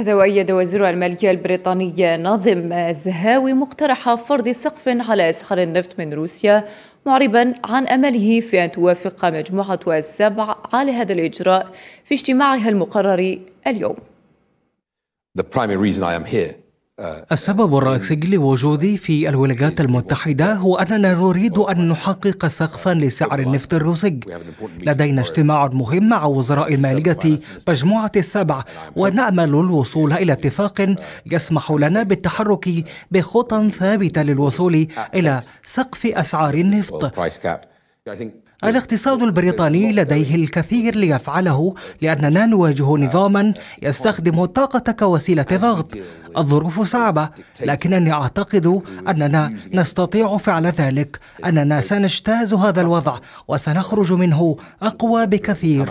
هذا وأيد وزير المالية البريطاني ناظم زهاوي مقترح فرض سقف على إسخار النفط من روسيا معربا عن أمله في أن توافق مجموعة السبع على هذا الإجراء في اجتماعها المقرر اليوم. The primary reason I am here السبب الرئيسي لوجودي في الولايات المتحدة هو أننا نريد أن نحقق سقفا لسعر النفط الروسي لدينا اجتماع مهم مع وزراء المالية مجموعة السبع ونأمل الوصول إلى اتفاق يسمح لنا بالتحرك بخطى ثابتة للوصول إلى سقف أسعار النفط الاقتصاد البريطاني لديه الكثير ليفعله لأننا نواجه نظاما يستخدم الطاقة كوسيلة ضغط الظروف صعبة لكنني أعتقد أننا نستطيع فعل ذلك أننا سنجتاز هذا الوضع وسنخرج منه أقوى بكثير